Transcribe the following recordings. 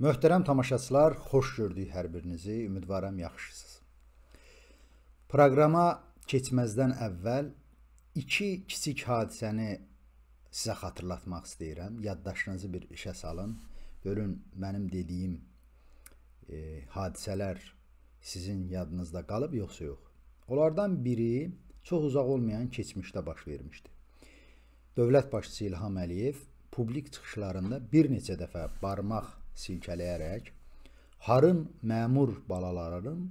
Möhtərəm tamaşaçılar, xoş gördük hər birinizi. Ümidvaram yaxşısınız. Proqrama keçməzdən əvvəl iki kiçik hadisəni sizə xatırlatmaq istəyirəm. Yaddaşınızı bir işə salın. Görün mənim dediyim e, hadisələr sizin yadınızda qalıb yoxsa yox. Onlardan biri çox uzaq olmayan keçmişdə baş vermişdi. Dövlət başçısı İlham Əliyev publik çıxışlarında bir neçə dəfə barmaq silkələyərək Harın məmur balalarının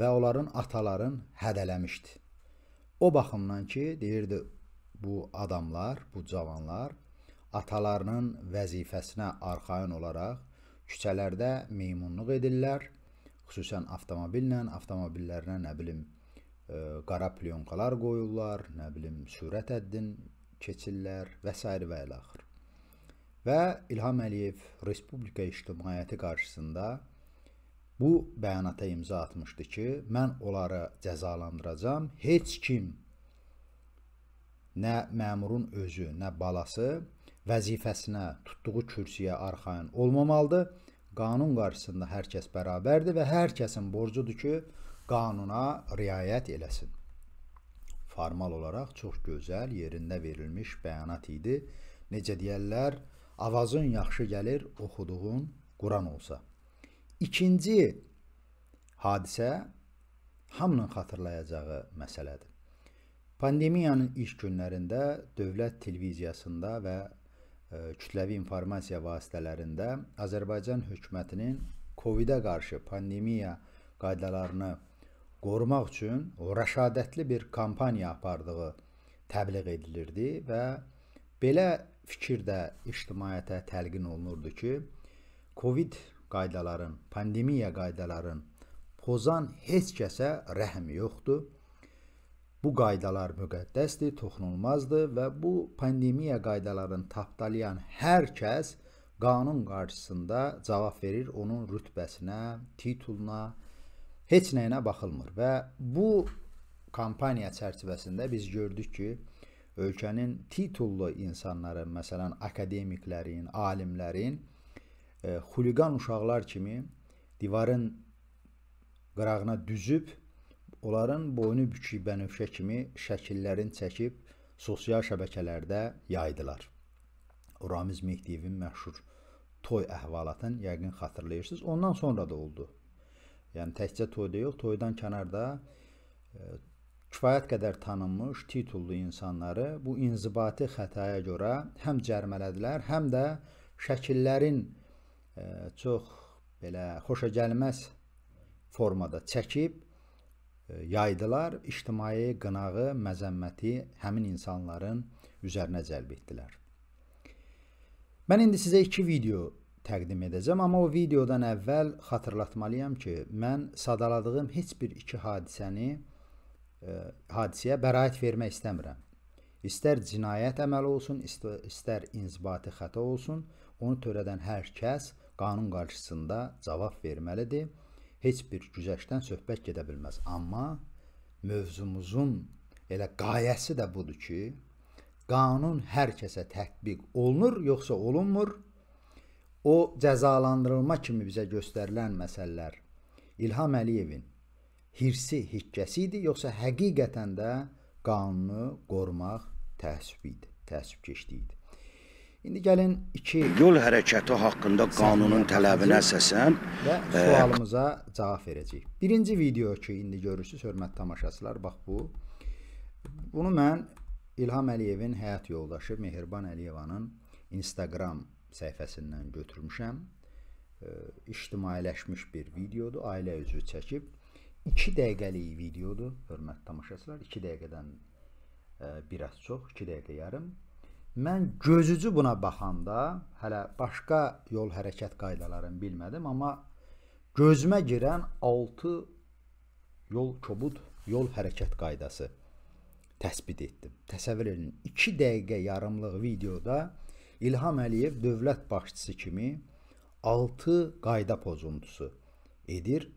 və onların ataların hədələmişdi. O baxımdan ki, deyirdi bu adamlar, bu cavanlar atalarının vəzifəsinə arxayın olaraq küçələrdə meymunluq edirlər, xüsusən avtomobillə, avtomobillərinə nə bilim ə, e, qara plyonkalar qoyurlar, nə bilim sürət həddin keçirlər və s. və ilaxır. Və İlham Əliyev Respublika ictimaiyyəti qarşısında bu bəyanata imza atmışdı ki, mən onları cəzalandıracam. Heç kim nə məmurun özü, nə balası vəzifəsinə, tutduğu kürsüyə arxayın olmamalıdır. Qanun qarşısında hər kəs bərabərdir və hər kəsin borcudur ki, qanuna riayət eləsin. Formal olaraq çox gözəl yerində verilmiş bəyanat idi. Necə deyirlər, avazın yaxşı gəlir oxuduğun Quran olsa. İkinci hadisə hamının xatırlayacağı məsələdir. Pandemiyanın ilk günlərində dövlət televiziyasında və e, kütləvi informasiya vasitələrində Azərbaycan hökumətinin COVID-ə qarşı pandemiya qaydalarını qorumaq üçün rəşadətli bir kampaniya apardığı təbliğ edilirdi və belə fikir də ictimaiyyətə təlqin olunurdu ki, Covid qaydaların, pandemiya qaydaların pozan heç kəsə rəhm yoxdur. Bu qaydalar müqəddəsdir, toxunulmazdır və bu pandemiya qaydalarını tapdalayan hər kəs qanun qarşısında cavab verir onun rütbəsinə, tituluna, heç nəyinə baxılmır və bu kampaniya çərçivəsində biz gördük ki, ölkənin titullu insanların, məsələn, akademiklərin, alimlərin e, xuliqan uşaqlar kimi divarın qırağına düzüb onların boynu bükük bənövşə kimi şəkillərin çəkib sosial şəbəkələrdə yaydılar. Ramiz Mehdiyevin məşhur toy əhvalatını yəqin xatırlayırsınız. Ondan sonra da oldu. Yəni təkcə toyda yox, toydan kənarda e, kifayət qədər tanınmış titullu insanları bu inzibati xətaya görə həm cərmələdilər, həm də şəkillərin e, çox belə xoşagəlməz formada çəkib e, yaydılar, ictimai qınağı, məzəmməti həmin insanların üzərinə cəlb etdilər. Mən indi sizə iki video təqdim edəcəm, amma o videodan əvvəl xatırlatmalıyam ki, mən sadaladığım heç bir iki hadisəni E, hadisəyə bəraət vermək istəmirəm. İstər cinayət əməli olsun, istər inzibati xəta olsun, onu törədən hər kəs qanun qarşısında cavab verməlidir. Heç bir güzəştdən söhbət gedə bilməz. Amma mövzumuzun elə qayəsi də budur ki, qanun hər kəsə tətbiq olunur, yoxsa olunmur? O cəzalandırılma kimi bizə göstərilən məsələlər İlham Əliyevin hirsi, hikkəsi idi, yoxsa həqiqətən də qanunu qorumaq təəssüb idi, təəssübkeşlik idi. İndi gəlin 2 yol hərəkəti haqqında qanunun tələbinə əsasən e, sualımıza cavab verəcəyik. Birinci video ki, indi görürsüz hörmətli tamaşaçılar, bax bu. Bunu mən İlham Əliyevin həyat yoldaşı Mehriban Əliyevanın Instagram səhifəsindən götürmüşəm. E, ictimailəşmiş bir videodur, ailə üzvü çəkib. 2 dəqiqəlik videodur, hörmətli tamaşaçılar, 2 dəqiqədən ə, e, biraz çox, 2 dəqiqə yarım. Mən gözücü buna baxanda hələ başqa yol hərəkət qaydalarını bilmədim, amma gözümə girən 6 yol kobud yol hərəkət qaydası təsbit etdim. Təsəvvür edin, 2 dəqiqə yarımlıq videoda İlham Əliyev dövlət başçısı kimi 6 qayda pozuntusu edir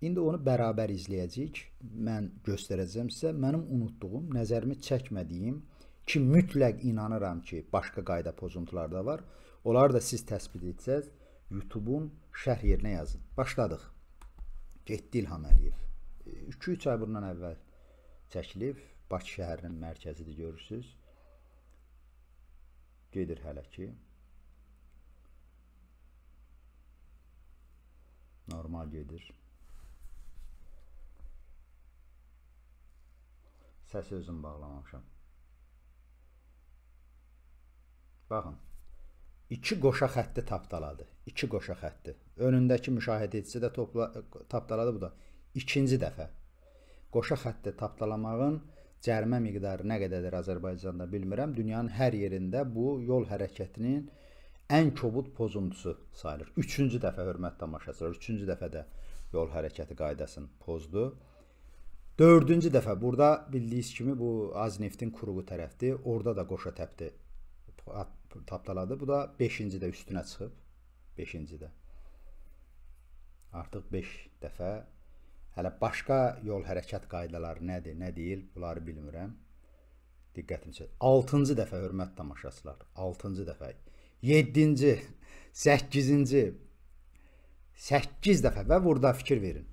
İndi onu bərabər izləyəcəyik. Mən göstərəcəm sizə mənim unutduğum, nəzərimi çəkmədiyim ki, mütləq inanıram ki, başqa qayda pozuntularda var. Onlar da siz təsbit etsəz, YouTube-un şərh yerinə yazın. Başladıq. Getdi İlham Əliyev. 2-3 ay bundan əvvəl çəkilib. Bakı şəhərinin mərkəzidir, görürsüz. Gedir hələ ki. Normal gedir. Səsi özüm bağlamamışam. Baxın. İki qoşa xətti tapdaladı. İki qoşa xətti. Önündəki müşahidə edici də topla, tapdaladı bu da. İkinci dəfə. Qoşa xətti tapdalamağın cərimə miqdarı nə qədərdir Azərbaycanda bilmirəm. Dünyanın hər yerində bu yol hərəkətinin ən kobud pozuntusu sayılır. Üçüncü dəfə hörmət tamaşaçılar, üçüncü dəfə də yol hərəkəti qaydasını pozdu. Dördüncü dəfə burada bildiyiniz kimi bu Azneftin kuruğu tərəfdir. Orada da qoşa təpdi tapdaladı. Bu da 5-ci də üstünə çıxıb. 5-ci də. Artıq 5 dəfə hələ başqa yol hərəkət qaydaları nədir, nə deyil, bunları bilmirəm. Diqqətimi çək. 6-cı dəfə hörmət tamaşaçılar. 6-cı dəfə. 7-ci, 8-ci 8 dəfə və burada fikir verin.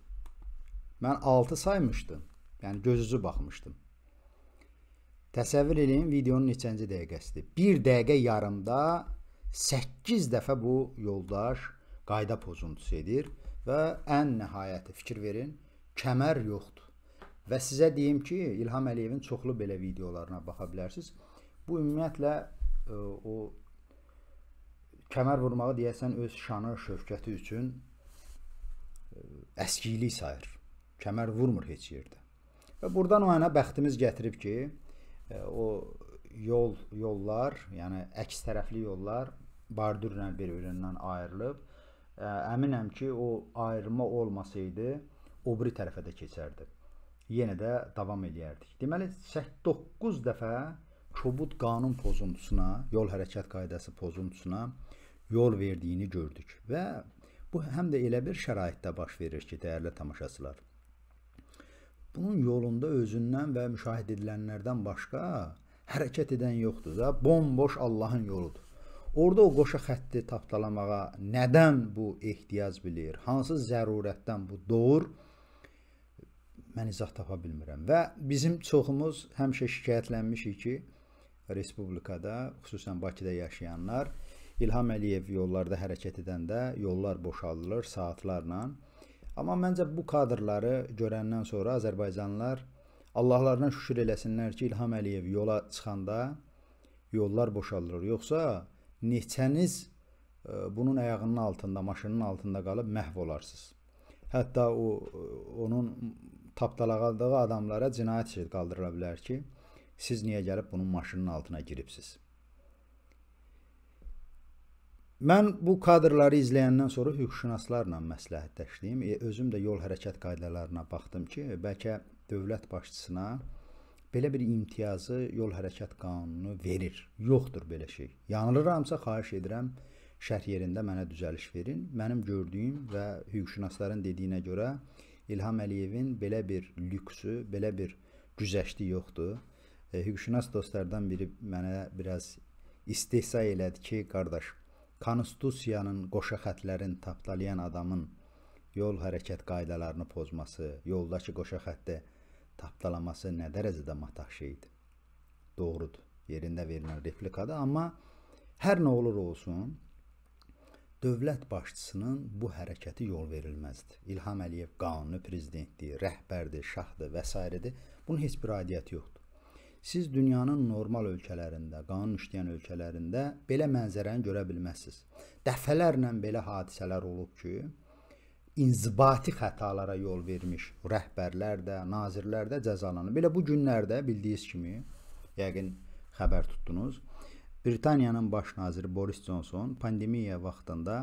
Mən 6 saymışdım. Yəni gözüzü baxmışdım. Təsəvvür eləyin videonun neçənci dəqiqəsidir. 1 dəqiqə yarımda 8 dəfə bu yoldaş qayda pozuntusu edir və ən nəhayəti fikir verin, kəmər yoxdur. Və sizə deyim ki, İlham Əliyevin çoxlu belə videolarına baxa bilərsiniz. Bu ümumiyyətlə e, o kəmər vurmağı deyəsən öz şanı, şövkəti üçün e, əskiyilik sayır. Kəmər vurmur heç yerdə. Və burdan o mənə bəxtimiz gətirib ki, e, o yol yollar, yəni əks tərəfli yollar bordürlə bir-birindən ayrılıb. E, əminəm ki, o ayrılma olmasaydı, o biri tərəfə də keçərdi. Yenə də davam edərdik. Deməli 8-9 dəfə kobud qanun pozuntusuna, yol hərəkət qaydası pozuntusuna yol verdiyini gördük və bu həm də elə bir şəraitdə baş verir ki, dəyərli tamaşaçılar. Bunun yolunda özündən və müşahidə edilənlərdən başqa hərəkət edən yoxdur da, bomboş Allahın yoludur. Orda o qoşa xətti tapdalamağa nədən bu ehtiyac bilir? Hansı zərurətdən bu doğur? Mən izah tapa bilmirəm və bizim çoxumuz həmişə şikayətlənmişik ki, respublikada, xüsusən Bakıda yaşayanlar İlham Əliyev yollarda hərəkət edəndə yollar boşaldılır saatlarla Amma məncə bu kadrları görəndən sonra azərbaycanlılar Allahlarına şükür eləsinlər ki, İlham Əliyev yola çıxanda yollar boşalır. Yoxsa neçəniz e, bunun ayağının altında, maşının altında qalıb məhv olarsınız. Hətta o e, onun tapdalaqladığı adamlara cinayət şey qaldıra bilər ki, siz niyə gəlib bunun maşının altına giribsiz? Mən bu kadrları izləyəndən sonra hüquqşünaslarla məsləhətləşdim. E, özüm də yol hərəkət qaydalarına baxdım ki, bəlkə dövlət başçısına belə bir imtiyazı yol hərəkət qanunu verir. Yoxdur belə şey. Yanılıramsa xahiş edirəm şərh yerində mənə düzəliş verin. Mənim gördüyüm və hüquqşünasların dediyinə görə İlham Əliyevin belə bir lüksü, belə bir güzəşti yoxdur. E, hüquqşünas dostlardan biri mənə biraz istehza elədi ki, qardaş konstitusiyanın qoşa xətlərini tapdalayan adamın yol hərəkət qaydalarını pozması, yoldakı qoşa xətti tapdalaması nə dərəcədə matah şeydir. Doğrudur. Yerində verilən replikada, amma hər nə olur olsun, dövlət başçısının bu hərəkəti yol verilməzdir. İlham Əliyev qanuni prezidentdir, rəhbərdir, şahdır və s. dir. Bunun heç bir aidiyyəti yoxdur. Siz dünyanın normal ölkələrində, qanun işləyən ölkələrində belə mənzərəni görə bilməzsiniz. Dəfələrlə belə hadisələr olub ki, inzibati xətalara yol vermiş rəhbərlər də, nazirlər də cəzalanır. Belə bu günlərdə bildiyiniz kimi, yəqin xəbər tutdunuz. Britaniyanın baş naziri Boris Johnson pandemiya vaxtında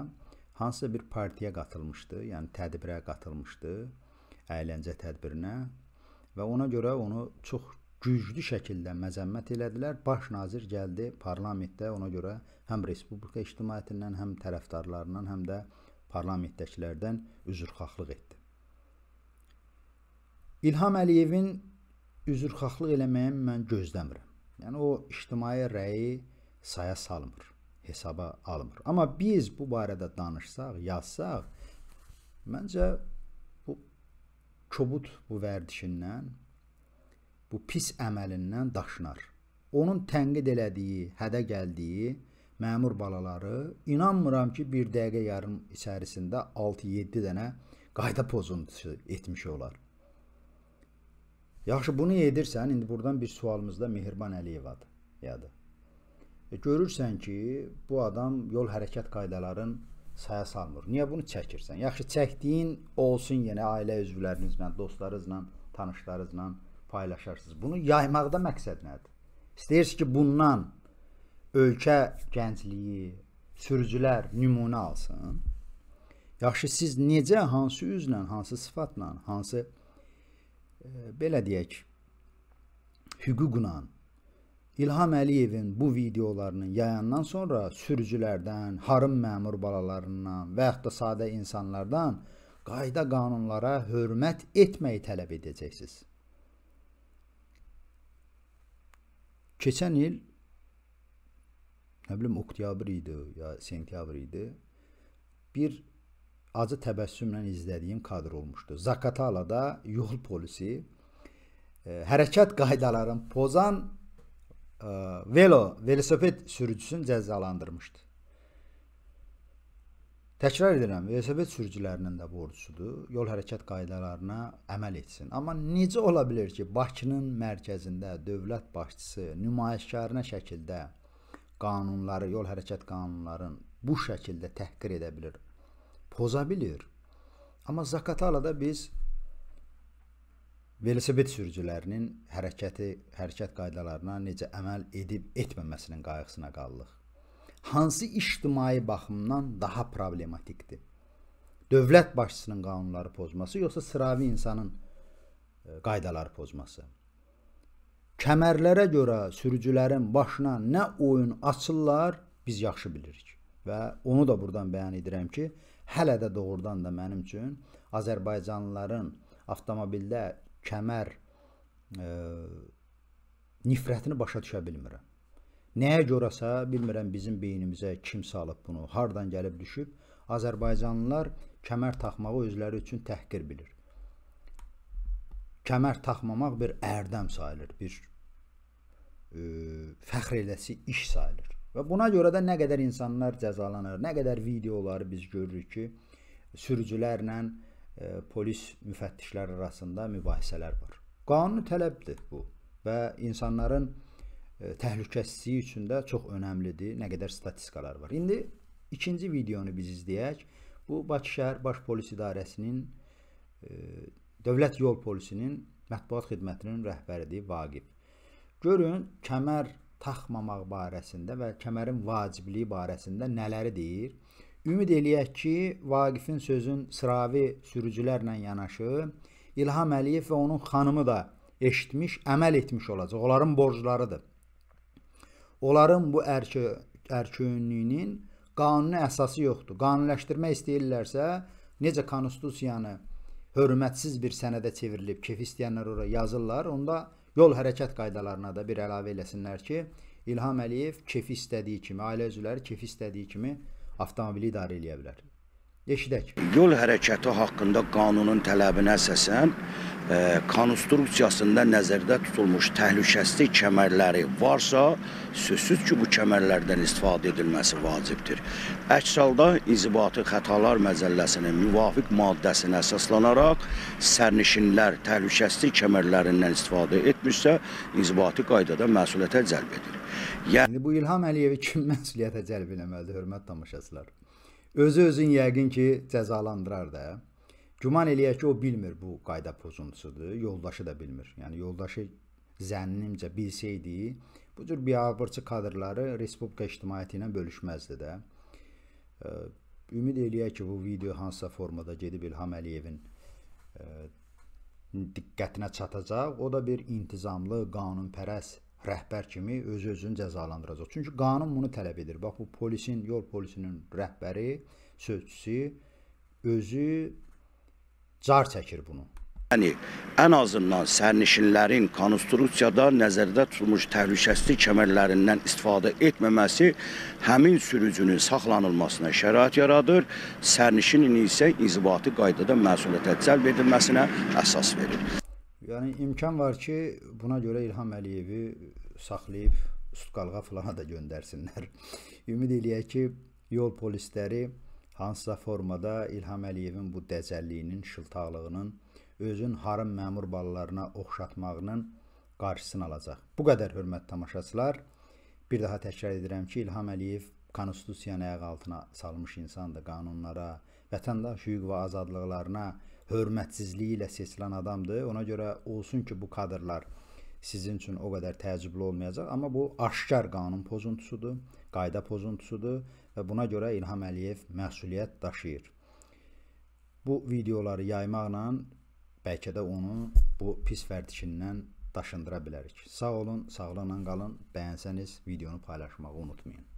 hansısa bir partiyaya qatılmışdı, yəni tədbirə qatılmışdı, əyləncə tədbirinə və ona görə onu çox güclü şəkildə məzəmmət elədilər. Baş nazir gəldi parlamentdə ona görə həm respublika ictimaiyyətindən, həm tərəfdarlarından, həm də parlamentdəkilərdən üzrxahlıq etdi. İlham Əliyevin üzrxahlıq eləməyini mən gözləmirəm. Yəni o ictimai rəyi saya salmır, hesaba almır. Amma biz bu barədə danışsaq, yazsaq, məncə bu kobud bu vərdişindən bu pis əməlindən daşınar. Onun tənqid elədiyi, hədə gəldiyi məmur balaları inanmıram ki, 1 dəqiqə yarım içərisində 6-7 dənə qayda pozuntusu etmiş olar. Yaxşı, bunu edirsən, indi buradan bir sualımızda Mehriban Əliyevadır. Yadı. E, görürsən ki, bu adam yol hərəkət qaydalarının saya salmır. Niyə bunu çəkirsən? Yaxşı, çəkdiyin olsun yenə ailə üzvlərinizlə, dostlarınızla, tanışlarınızla paylaşarsınız. Bunu yaymaqda məqsəd nədir? İstəyirsiniz ki, bundan ölkə gəncliyi, sürücülər nümunə alsın. Yaxşı, siz necə, hansı üzlə, hansı sifatla, hansı e, belə deyək, hüquqla İlham Əliyevin bu videolarını yayandan sonra sürücülərdən, harım məmur balalarından və yaxud da sadə insanlardan qayda qanunlara hörmət etməyi tələb edəcəksiniz. keçən il nə bilim oktyabr idi ya sentyabr idi. Bir acı təbəssümlə izlədiyim kadr olmuşdu. Zakatalada yol polisi ə, e, hərəkət qaydalarını pozan ə, e, velo velosiped sürücüsünü cəzalandırmışdı. Təkrar edirəm, velosiped sürücülərinin də borcusudur, yol hərəkət qaydalarına əməl etsin. Amma necə ola bilər ki, Bakının mərkəzində dövlət başçısı nümayişkarına şəkildə qanunları, yol hərəkət qanunlarının bu şəkildə təhqir edə bilər, poza bilər. Amma Zaqatalada biz velosiped sürücülərinin hərəkəti, hərəkət qaydalarına necə əməl edib etməməsinin qayğısına qaldıq hansı ictimai baxımdan daha problematikdir? Dövlət başçısının qanunları pozması yoxsa sıravi insanın e, qaydaları pozması? Kəmərlərə görə sürücülərin başına nə oyun açırlar, biz yaxşı bilirik. Və onu da burdan bəyan edirəm ki, hələ də doğrudan da mənim üçün Azərbaycanlıların avtomobildə kəmər e, nifrətini başa düşə bilmirəm. Nəyə görəsə bilmirəm bizim beynimizə kim salıb bunu, hardan gəlib düşüb. Azərbaycanlılar kəmər taxmağı özləri üçün təhqir bilir. Kəmər taxmamaq bir ərdəm sayılır, bir ə, e, fəxr eləsi iş sayılır. Və buna görə də nə qədər insanlar cəzalanır, nə qədər videoları biz görürük ki, sürücülərlə ə, e, polis müfəttişləri arasında mübahisələr var. Qanuni tələbdir bu və insanların E, təhlükəsizliyi üçün də çox önəmlidir. Nə qədər statistikalar var. İndi ikinci videonu biz izləyək. Bu Bakı şəhər Baş Polis İdarəsinin e, Dövlət Yol Polisinin mətbuat xidmətinin rəhbəridir Vaqif. Görün kəmər taxmamaq barəsində və kəmərin vacibliyi barəsində nələri deyir. Ümid eləyək ki, Vaqifin sözün sıravi sürücülərlə yanaşı İlham Əliyev və onun xanımı da eşitmiş, əməl etmiş olacaq. Onların borclarıdır. Onların bu ərki ərkünlüyünün qanuni əsası yoxdur. Qanuniləşdirmək istəyirlərsə, necə konstitusiyanı hörmətsiz bir sənədə çevrilib, kef istəyənlər ora yazırlar, onda yol hərəkət qaydalarına da bir əlavə eləsinlər ki, İlham Əliyev kefi istədiyi kimi, ailə üzvləri kefi istədiyi kimi avtomobili idarə eləyə bilər. Eşidək. Yol hərəkəti haqqında qanunun tələbinə əsasən e, konstruksiyasında nəzərdə tutulmuş təhlükəsizlik kəmərləri varsa, sözsüz ki, bu kəmərlərdən istifadə edilməsi vacibdir. Əks halda inzibati xətalar məzəlləsinin müvafiq maddəsinə əsaslanaraq sərnişinlər təhlükəsizlik kəmərlərindən istifadə etmişsə, inzibati qaydada məsuliyyətə cəlb edilir. Yəni bu İlham Əliyevi kim məsuliyyətə cəlb eləməlidir, hörmət tamaşaçılar? Özü özün yəqin ki, cəzalandırar da. Güman eləyək ki, o bilmir bu qayda pozuntusudur, yoldaşı da bilmir. Yəni yoldaşı zənnimcə bilsəydi, bu cür biabırçı kadrları respublika ictimaiyyəti ilə bölüşməzdi də. Ümid eləyək ki, bu video hansısa formada gedib İlham Əliyevin diqqətinə çatacaq. O da bir intizamlı, qanunpərəst rəhbər kimi öz-özünü cəzalandıracaq. Çünki qanun bunu tələb edir. Bax bu polisin, yol polisinin rəhbəri, sözçüsü özü car çəkir bunu. Yəni ən azından sərnişinlərin konstitusiyada nəzərdə tutulmuş təhlükəsizlik kəmərlərindən istifadə etməməsi həmin sürücünün saxlanılmasına şərait yaradır, sərnişinin isə inzibati qaydada məsuliyyətə cəlb edilməsinə əsas verir. Yəni imkan var ki, buna görə İlham Əliyevi saxlayıb Sutqalğa filana da göndərsinlər. Ümid eləyək ki, yol polisləri hansısa formada İlham Əliyevin bu dəcəlliyinin, şıltaqlığının özün harın məmur balalarına oxşatmağının qarşısını alacaq. Bu qədər hörmət tamaşaçılar. Bir daha təkrar edirəm ki, İlham Əliyev konstitusiyanı ayaq altına salmış insandır, qanunlara, vətəndaş hüquq və azadlıqlarına hörmətsizliyi ilə seçilən adamdır. Ona görə olsun ki, bu kadrlar sizin üçün o qədər təəccüblü olmayacaq, amma bu aşkar qanun pozuntusudur, qayda pozuntusudur və buna görə İlham Əliyev məsuliyyət daşıyır. Bu videoları yaymaqla bəlkə də onu bu pis vərdişindən daşındıra bilərik. Sağ olun, sağlıqla qalın. Bəyənsəniz videonu paylaşmağı unutmayın.